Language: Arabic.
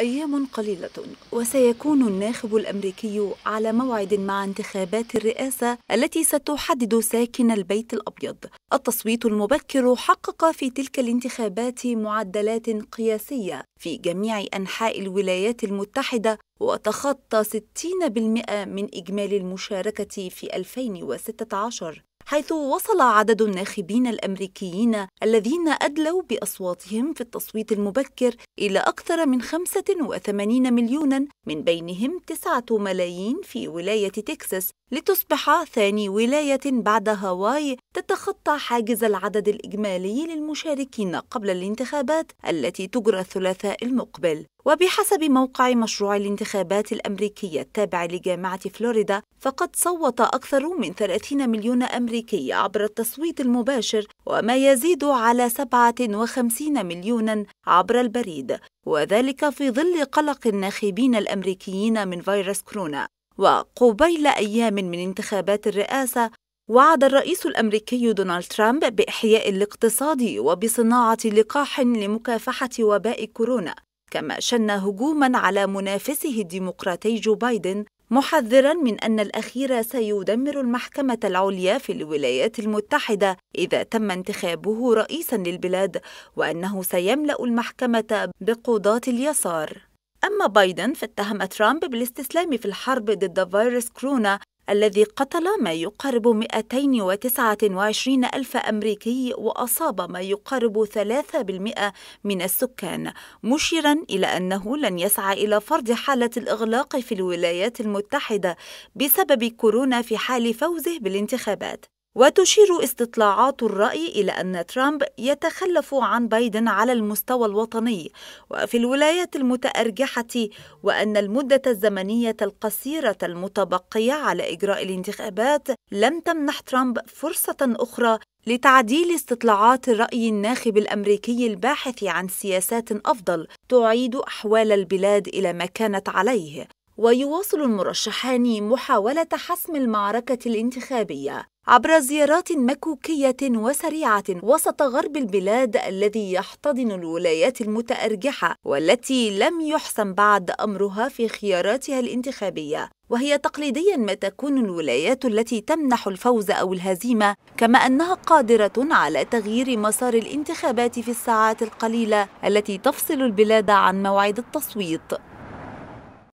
أيام قليلة وسيكون الناخب الأمريكي على موعد مع انتخابات الرئاسة التي ستحدد ساكن البيت الأبيض. التصويت المبكر حقق في تلك الانتخابات معدلات قياسية في جميع أنحاء الولايات المتحدة وتخطى 60% من إجمالي المشاركة في 2016 حيث وصل عدد الناخبين الأمريكيين الذين أدلوا بأصواتهم في التصويت المبكر إلى أكثر من 85 مليونا من بينهم 9 ملايين في ولاية تكساس لتصبح ثاني ولاية بعد هاواي تتخطى حاجز العدد الإجمالي للمشاركين قبل الانتخابات التي تجرى الثلاثاء المقبل وبحسب موقع مشروع الانتخابات الأمريكية التابع لجامعة فلوريدا فقد صوت أكثر من 30 مليون أمريكي عبر التصويت المباشر وما يزيد على 57 مليون عبر البريد وذلك في ظل قلق الناخبين الأمريكيين من فيروس كورونا وقبيل أيام من انتخابات الرئاسة وعد الرئيس الامريكي دونالد ترامب باحياء الاقتصاد وبصناعه لقاح لمكافحه وباء كورونا كما شن هجوما على منافسه الديمقراطي جو بايدن محذرا من أن الأخير سيدمر المحكمة العليا في الولايات المتحدة إذا تم انتخابه رئيسا للبلاد وأنه سيملأ المحكمة بقضاة اليسار أما بايدن فاتهم ترامب بالاستسلام في الحرب ضد فيروس كورونا الذي قتل ما يقارب 229 ألف أمريكي وأصاب ما يقارب 3% من السكان مشيرا إلى أنه لن يسعى إلى فرض حالة الإغلاق في الولايات المتحدة بسبب كورونا في حال فوزه بالانتخابات وتشير استطلاعات الرأي إلى أن ترامب يتخلف عن بايدن على المستوى الوطني وفي الولايات المتأرجحة وأن المدة الزمنية القصيرة المتبقية على إجراء الانتخابات لم تمنح ترامب فرصة أخرى لتعديل استطلاعات الرأي الناخب الأمريكي الباحث عن سياسات أفضل تعيد أحوال البلاد إلى ما كانت عليه ويواصل المرشحان محاولة حسم المعركة الانتخابية عبر زيارات مكوكية وسريعة وسط غرب البلاد الذي يحتضن الولايات المتأرجحة والتي لم يحسم بعد أمرها في خياراتها الانتخابية وهي تقليديا ما تكون الولايات التي تمنح الفوز أو الهزيمة كما أنها قادرة على تغيير مسار الانتخابات في الساعات القليلة التي تفصل البلاد عن موعد التصويت